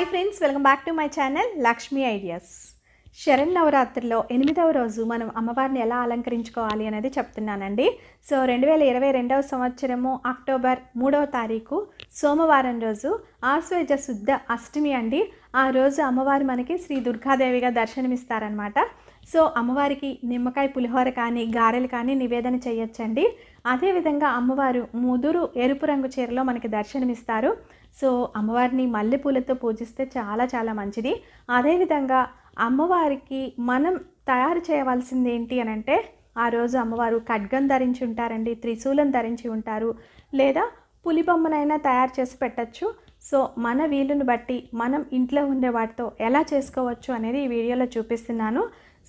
hi friends welcome back to my channel Lakshmi ideas శరణ్ నవరాత్రిలో ఎనిమిదవ రోజు మనం అమ్మవారిని ఎలా అలంకరించుకోవాలి అనేది చెప్తున్నానండి సో రెండు వేల ఇరవై రెండవ సంవత్సరము అక్టోబర్ మూడవ తారీఖు సోమవారం రోజు ఆశ్వేజ శుద్ధ అష్టమి అండి ఆ రోజు అమ్మవారు మనకి శ్రీ దుర్గాదేవిగా దర్శనమిస్తారనమాట సో అమ్మవారికి నిమ్మకాయ పులిహోర కానీ గారెలు కానీ నివేదన చేయొచ్చండి అదేవిధంగా అమ్మవారు ముదురు ఎరుపు రంగు చీరలో మనకి దర్శనమిస్తారు సో అమ్మవారిని మల్లెపూలతో పూజిస్తే చాలా చాలా మంచిది అదేవిధంగా అమ్మవారికి మనం తయారు చేయవలసింది ఏంటి అని అంటే ఆ రోజు అమ్మవారు ఖడ్గం ధరించి ఉంటారండి త్రిశూలం ధరించి ఉంటారు లేదా పులిబొమ్మనైనా తయారు చేసి పెట్టచ్చు సో మన వీలుని బట్టి మనం ఇంట్లో ఉండే వాటితో ఎలా చేసుకోవచ్చు అనేది ఈ వీడియోలో చూపిస్తున్నాను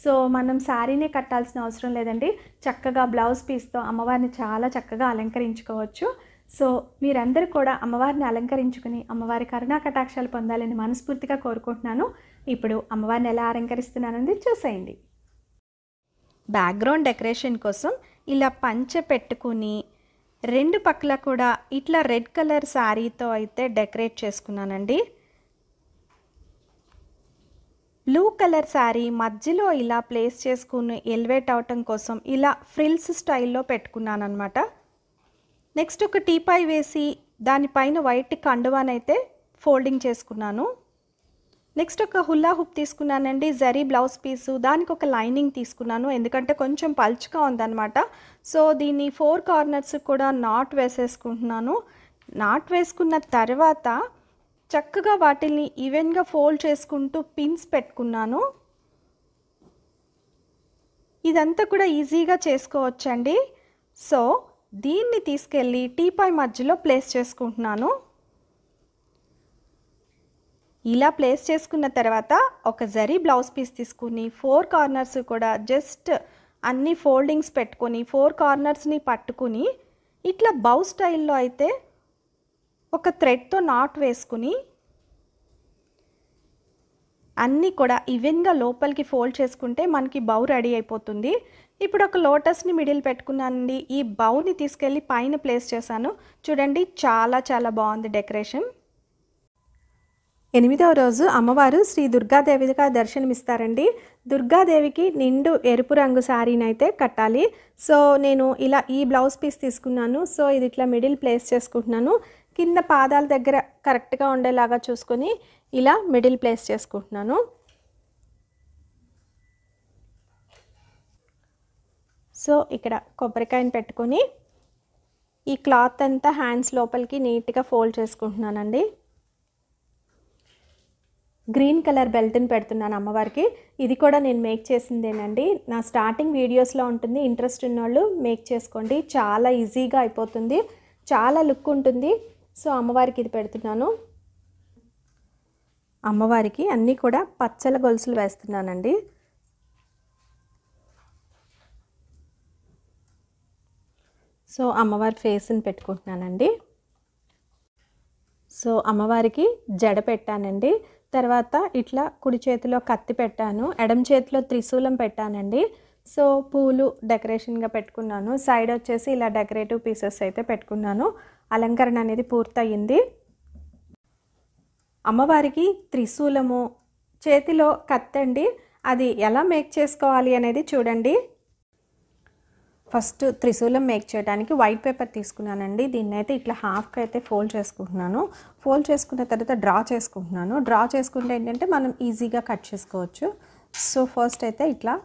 సో మనం శారీనే కట్టాల్సిన అవసరం లేదండి చక్కగా బ్లౌజ్ పీస్తో అమ్మవారిని చాలా చక్కగా అలంకరించుకోవచ్చు సో మీరందరూ కూడా అమ్మవారిని అలంకరించుకుని అమ్మవారి కరుణా కటాక్షాలు పొందాలని మనస్ఫూర్తిగా కోరుకుంటున్నాను ఇప్పుడు అమ్మవారిని ఎలా అలంకరిస్తున్నానని చూసేయండి బ్యాక్గ్రౌండ్ డెకరేషన్ కోసం ఇలా పంచె పెట్టుకుని రెండు పక్కల కూడా ఇట్లా రెడ్ కలర్ శారీతో అయితే డెకరేట్ చేసుకున్నానండి బ్లూ కలర్ శారీ మధ్యలో ఇలా ప్లేస్ చేసుకుని ఎలివేట్ అవటం కోసం ఇలా ఫ్రిల్స్ స్టైల్లో పెట్టుకున్నాను అనమాట నెక్స్ట్ ఒక టీపాయ్ వేసి దానిపైన వైట్ కండువానైతే ఫోల్డింగ్ చేసుకున్నాను నెక్స్ట్ ఒక హుల్లా హుప్ తీసుకున్నానండి జరీ బ్లౌజ్ పీసు దానికి ఒక లైనింగ్ తీసుకున్నాను ఎందుకంటే కొంచెం పల్చుగా ఉందన్నమాట సో దీన్ని ఫోర్ కార్నర్స్ కూడా నాట్ వేసేసుకుంటున్నాను నాట్ వేసుకున్న తర్వాత చక్కగా వాటిని ఈవెన్గా ఫోల్డ్ చేసుకుంటూ పిన్స్ పెట్టుకున్నాను ఇదంతా కూడా ఈజీగా చేసుకోవచ్చండి సో దీన్ని తీసుకెళ్ళి టీపాయ్ మధ్యలో ప్లేస్ చేసుకుంటున్నాను ఇలా ప్లేస్ చేసుకున్న తర్వాత ఒక జరీ బ్లౌజ్ పీస్ తీసుకుని ఫోర్ కార్నర్స్ కూడా జస్ట్ అన్ని ఫోల్డింగ్స్ పెట్టుకొని ఫోర్ కార్నర్స్ని పట్టుకుని ఇట్లా బౌ స్టైల్లో అయితే ఒక థ్రెడ్తో నాట్ వేసుకుని అన్నీ కూడా ఈవెన్గా లోపలికి ఫోల్డ్ చేసుకుంటే మనకి బౌ రెడీ అయిపోతుంది ఇప్పుడు ఒక లోటస్ని మిడిల్ పెట్టుకున్నానండి ఈ బౌని తీసుకెళ్ళి పైన ప్లేస్ చేశాను చూడండి చాలా చాలా బాగుంది డెకరేషన్ ఎనిమిదవ రోజు అమ్మవారు శ్రీ దుర్గాదేవిగా దర్శనమిస్తారండి దుర్గాదేవికి నిండు ఎరుపు రంగు శారీని అయితే కట్టాలి సో నేను ఇలా ఈ బ్లౌజ్ పీస్ తీసుకున్నాను సో ఇది ఇట్లా మిడిల్ ప్లేస్ చేసుకుంటున్నాను కింద పాదాల దగ్గర కరెక్ట్గా ఉండేలాగా చూసుకొని ఇలా మిడిల్ ప్లేస్ చేసుకుంటున్నాను సో ఇక్కడ కొబ్బరికాయని పెట్టుకొని ఈ క్లాత్ అంతా హ్యాండ్స్ లోపలికి నీట్గా ఫోల్డ్ చేసుకుంటున్నానండి గ్రీన్ కలర్ బెల్ట్ని పెడుతున్నాను అమ్మవారికి ఇది కూడా నేను మేక్ చేసిందేనండి నా స్టార్టింగ్ వీడియోస్లో ఉంటుంది ఇంట్రెస్ట్ ఉన్నోళ్ళు మేక్ చేసుకోండి చాలా ఈజీగా అయిపోతుంది చాలా లుక్ ఉంటుంది సో అమ్మవారికి ఇది పెడుతున్నాను అమ్మవారికి అన్నీ కూడా పచ్చల గొలుసులు వేస్తున్నానండి సో అమ్మవారి ఫేస్ని పెట్టుకుంటున్నానండి సో అమ్మవారికి జడ పెట్టానండి తర్వాత ఇట్లా కుడి చేతిలో కత్తి పెట్టాను ఎడం చేతిలో త్రిశూలం పెట్టానండి సో పూలు డెకరేషన్గా పెట్టుకున్నాను సైడ్ వచ్చేసి ఇలా డెకరేటివ్ పీసెస్ అయితే పెట్టుకున్నాను అలంకరణ అనేది పూర్తయింది అమ్మవారికి త్రిశూలము చేతిలో కత్తండి అది ఎలా మేక్ చేసుకోవాలి అనేది చూడండి ఫస్ట్ త్రిశూలం మేక్ చేయడానికి వైట్ పేపర్ తీసుకున్నానండి దీన్ని అయితే ఇట్లా హాఫ్కి అయితే ఫోల్డ్ చేసుకుంటున్నాను ఫోల్డ్ చేసుకున్న తర్వాత డ్రా చేసుకుంటున్నాను డ్రా చేసుకుంటే ఏంటంటే మనం ఈజీగా కట్ చేసుకోవచ్చు సో ఫస్ట్ అయితే ఇట్లా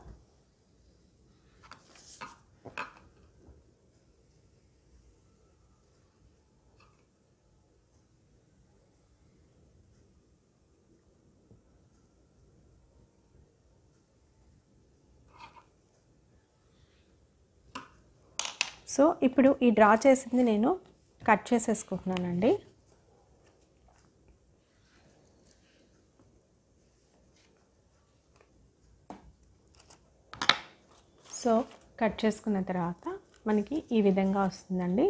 సో ఇప్పుడు ఈ డ్రా చేసింది నేను కట్ చేసేసుకుంటున్నానండి సో కట్ చేసుకున్న తర్వాత మనకి ఈ విధంగా వస్తుందండి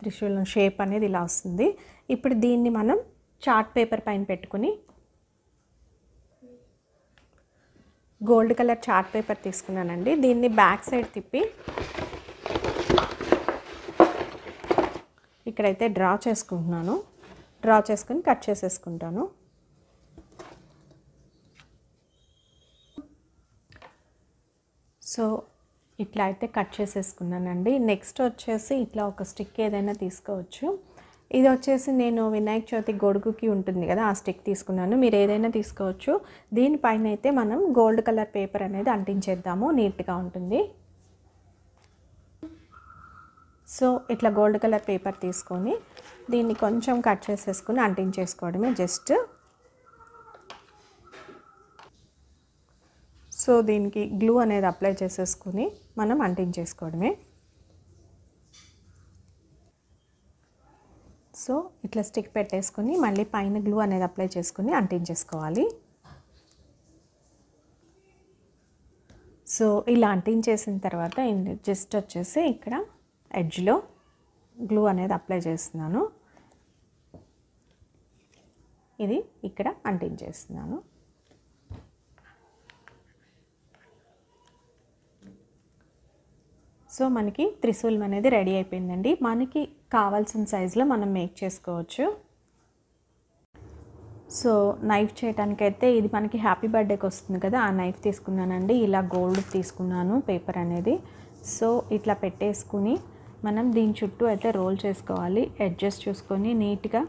త్రిశూలం షేప్ అనేది ఇలా వస్తుంది ఇప్పుడు దీన్ని మనం చార్ట్ పేపర్ పైన పెట్టుకుని గోల్డ్ కలర్ చార్ట్ పేపర్ తీసుకున్నానండి దీన్ని బ్యాక్ సైడ్ తిప్పి ఇక్కడైతే డ్రా చేసుకుంటున్నాను డ్రా చేసుకుని కట్ చేసేసుకుంటాను సో ఇట్లా అయితే కట్ చేసేసుకున్నానండి నెక్స్ట్ వచ్చేసి ఇట్లా ఒక స్టిక్ ఏదైనా తీసుకోవచ్చు ఇది వచ్చేసి నేను వినాయక చవితి గొడుగుకి ఉంటుంది కదా ఆ స్టిక్ తీసుకున్నాను మీరు ఏదైనా తీసుకోవచ్చు దీనిపైన అయితే మనం గోల్డ్ కలర్ పేపర్ అనేది అంటించేద్దాము నీట్గా ఉంటుంది సో ఇట్లా గోల్డ్ కలర్ పేపర్ తీసుకొని దీన్ని కొంచెం కట్ చేసేసుకుని అంటించేసుకోవడమే జస్ట్ సో దీనికి గ్లూ అనేది అప్లై చేసేసుకుని మనం అంటించేసుకోవడమే ఇట్లా స్టిక్ పెట్టేసుకుని మళ్ళీ పైన గ్లూ అనేది అప్లై చేసుకుని అంటించేసుకోవాలి సో ఇలా అంటించేసిన తర్వాత జస్ట్ వచ్చేసి ఇక్కడ ఎడ్జ్లో గ్లూ అనేది అప్లై చేస్తున్నాను ఇది ఇక్కడ అంటించేస్తున్నాను సో మనకి త్రిశూలం అనేది రెడీ అయిపోయిందండి మనకి కావాల్సిన సైజులో మనం మేక్ చేసుకోవచ్చు సో నైఫ్ అయితే ఇది మనకి హ్యాపీ బర్త్డేకి వస్తుంది కదా ఆ నైఫ్ తీసుకున్నానండి ఇలా గోల్డ్ తీసుకున్నాను పేపర్ అనేది సో ఇట్లా పెట్టేసుకుని మనం దీని చుట్టూ అయితే రోల్ చేసుకోవాలి అడ్జస్ట్ చూసుకొని నీట్గా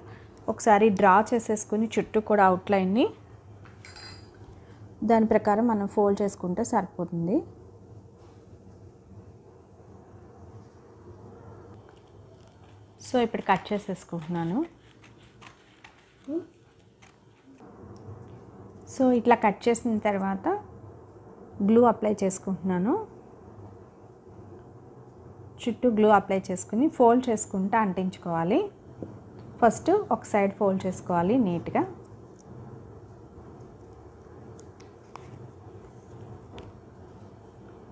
ఒకసారి డ్రా చేసేసుకుని చుట్టూ కూడా అవుట్లైన్ని దాని ప్రకారం మనం ఫోల్డ్ చేసుకుంటే సరిపోతుంది సో ఇప్పుడు కట్ చేసేసుకుంటున్నాను సో ఇట్లా కట్ చేసిన తర్వాత గ్లూ అప్లై చేసుకుంటున్నాను చుట్టూ గ్లూ అప్లై చేసుకుని ఫోల్డ్ చేసుకుంటూ అంటించుకోవాలి ఫస్ట్ ఒక సైడ్ ఫోల్డ్ చేసుకోవాలి నీట్గా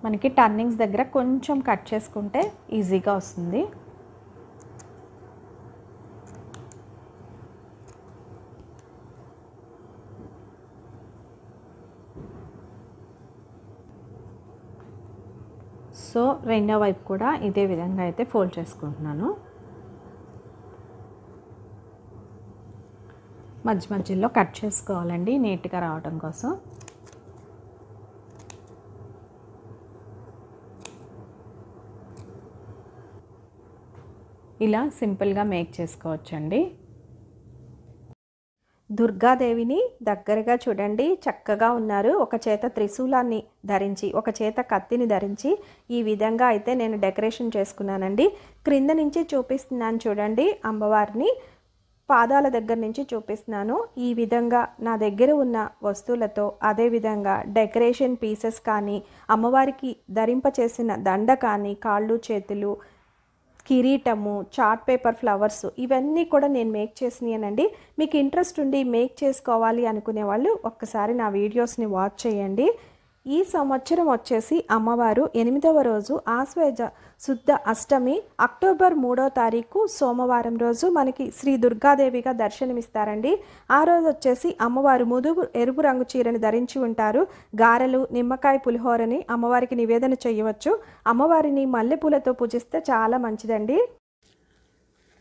మనకి టర్నింగ్స్ దగ్గర కొంచెం కట్ చేసుకుంటే ఈజీగా వస్తుంది రెండో వైపు కూడా ఇదే విధంగా అయితే ఫోల్డ్ చేసుకుంటున్నాను మధ్య మధ్యలో కట్ చేసుకోవాలండి నీట్గా రావటం కోసం ఇలా సింపుల్గా మేక్ చేసుకోవచ్చండి దుర్గాదేవిని దగ్గరగా చూడండి చక్కగా ఉన్నారు ఒక చేత త్రిశూలాన్ని ధరించి ఒక చేత కత్తిని ధరించి ఈ విధంగా అయితే నేను డెకరేషన్ చేసుకున్నానండి క్రింద నుంచి చూపిస్తున్నాను చూడండి అమ్మవారిని పాదాల దగ్గర నుంచి చూపిస్తున్నాను ఈ విధంగా నా దగ్గర ఉన్న వస్తువులతో అదేవిధంగా డెకరేషన్ పీసెస్ కానీ అమ్మవారికి ధరింపచేసిన దండ కానీ కాళ్ళు చేతులు కిరీటము చార్ట్ పేపర్ ఫ్లవర్స్ ఇవన్నీ కూడా నేను మేక్ చేసినాయనండి మీకు ఇంట్రెస్ట్ ఉండి మేక్ చేసుకోవాలి అనుకునే వాళ్ళు ఒక్కసారి నా వీడియోస్ని వాచ్ చేయండి ఈ సంవత్సరం వచ్చేసి అమ్మవారు ఎనిమిదవ రోజు ఆశ్వేజ శుద్ధ అష్టమి అక్టోబర్ మూడో తారీఖు సోమవారం రోజు మనకి శ్రీ దుర్గాదేవిగా దర్శనమిస్తారండి ఆ రోజు వచ్చేసి అమ్మవారు ముదుగు ఎరుపు రంగు చీరని ధరించి ఉంటారు గారెలు నిమ్మకాయ పులిహోరని అమ్మవారికి నివేదన చేయవచ్చు అమ్మవారిని మల్లెపూలతో పూజిస్తే చాలా మంచిదండి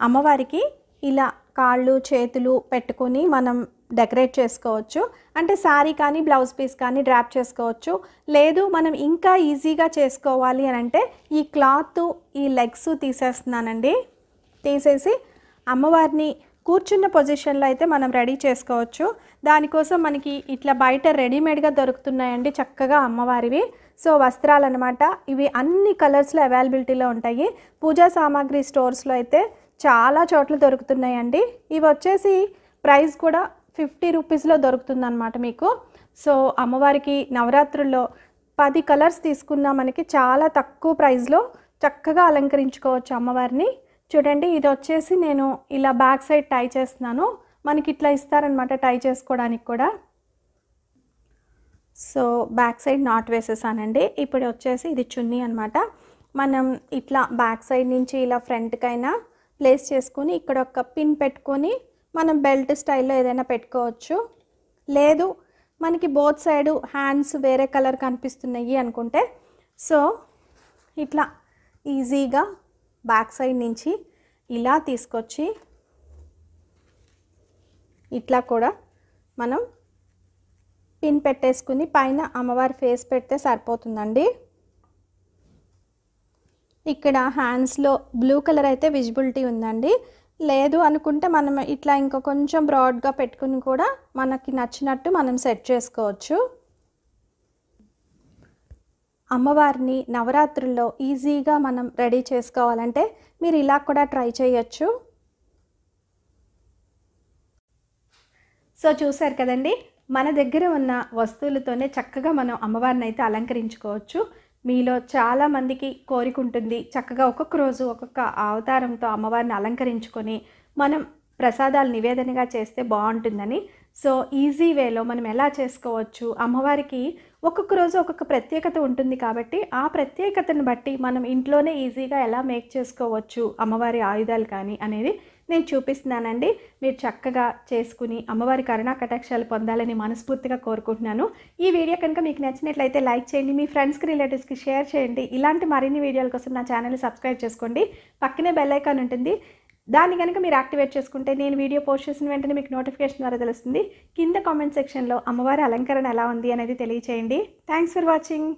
అమ్మవారికి ఇలా కాళ్ళు చేతులు పెట్టుకొని మనం డెకరేట్ చేసుకోవచ్చు అంటే శారీ కానీ బ్లౌజ్ పీస్ కానీ డ్రాప్ చేసుకోవచ్చు లేదు మనం ఇంకా ఈజీగా చేసుకోవాలి అని అంటే ఈ క్లాత్ ఈ లెగ్స్ తీసేస్తున్నానండి తీసేసి అమ్మవారిని కూర్చున్న పొజిషన్లో అయితే మనం రెడీ చేసుకోవచ్చు దానికోసం మనకి ఇట్లా బయట రెడీమేడ్గా దొరుకుతున్నాయండి చక్కగా అమ్మవారివి సో వస్త్రాలు అనమాట ఇవి అన్ని కలర్స్లో అవైలబిలిటీలో ఉంటాయి పూజా సామాగ్రి స్టోర్స్లో అయితే చాలా చోట్ల దొరుకుతున్నాయండి ఇవి వచ్చేసి ప్రైస్ కూడా ఫిఫ్టీ రూపీస్లో అనమాట మీకు సో అమ్మవారికి నవరాత్రుల్లో పది కలర్స్ తీసుకున్నా మనకి చాలా తక్కువ ప్రైస్లో చక్కగా అలంకరించుకోవచ్చు అమ్మవారిని చూడండి ఇది వచ్చేసి నేను ఇలా బ్యాక్ సైడ్ టై చేస్తున్నాను మనకి ఇట్లా ఇస్తారనమాట టై చేసుకోవడానికి కూడా సో బ్యాక్ సైడ్ నాట్ వేసేసానండి ఇప్పుడు వచ్చేసి ఇది చున్నీ అనమాట మనం ఇట్లా బ్యాక్ సైడ్ నుంచి ఇలా ఫ్రంట్కైనా ప్లేస్ చేసుకొని ఇక్కడ ఒక పిన్ పెట్టుకొని మనం బెల్ట్ స్టైల్లో ఏదైనా పెట్టుకోవచ్చు లేదు మనకి బోత్ సైడు హ్యాండ్స్ వేరే కలర్ కనిపిస్తున్నాయి అనుకుంటే సో ఇట్లా ఈజీగా బ్యాక్ సైడ్ నుంచి ఇలా తీసుకొచ్చి ఇట్లా కూడా మనం పిన్ పెట్టేసుకుని పైన అమ్మవారి ఫేస్ పెడితే సరిపోతుందండి ఇక్కడ హ్యాండ్స్లో బ్లూ కలర్ అయితే విజిబిలిటీ ఉందండి లేదు అనుకుంటే మనం ఇట్లా ఇంకా కొంచెం బ్రాడ్గా పెట్టుకుని కూడా మనకి నచ్చినట్టు మనం సెట్ చేసుకోవచ్చు అమ్మవారిని నవరాత్రుల్లో ఈజీగా మనం రెడీ చేసుకోవాలంటే మీరు ఇలా కూడా ట్రై చేయొచ్చు సో చూసారు కదండి మన దగ్గర ఉన్న వస్తువులతోనే చక్కగా మనం అమ్మవారిని అయితే అలంకరించుకోవచ్చు మీలో చాలామందికి కోరికుంటుంది చక్కగా ఒక్కొక్క రోజు ఒక్కొక్క అవతారంతో అమ్మవారిని అలంకరించుకొని మనం ప్రసాదాలు నివేదనగా చేస్తే బాగుంటుందని సో ఈజీ వేలో మనం ఎలా చేసుకోవచ్చు అమ్మవారికి ఒక్కొక్క రోజు ఒక్కొక్క ప్రత్యేకత ఉంటుంది కాబట్టి ఆ ప్రత్యేకతను బట్టి మనం ఇంట్లోనే ఈజీగా ఎలా మేక్ చేసుకోవచ్చు అమ్మవారి ఆయుధాలు కానీ అనేది నేను చూపిస్తున్నానండి మీరు చక్కగా చేసుకుని అమ్మవారి కరుణా కటాక్షాలు పొందాలని మనస్ఫూర్తిగా కోరుకుంటున్నాను ఈ వీడియో కనుక మీకు నచ్చినట్లయితే లైక్ చేయండి మీ ఫ్రెండ్స్కి రిలేటివ్స్కి షేర్ చేయండి ఇలాంటి మరిన్ని వీడియోల కోసం నా ఛానల్ సబ్స్క్రైబ్ చేసుకోండి పక్కనే బెల్ ఐకాన్ ఉంటుంది దాన్ని కనుక మీరు యాక్టివేట్ చేసుకుంటే నేను వీడియో పోస్ట్ చేసిన వెంటనే మీకు నోటిఫికేషన్ ద్వారా తెలుస్తుంది కింద కామెంట్ సెక్షన్లో అమ్మవారి అలంకరణ ఎలా ఉంది అనేది తెలియచేయండి థ్యాంక్స్ ఫర్ వాచింగ్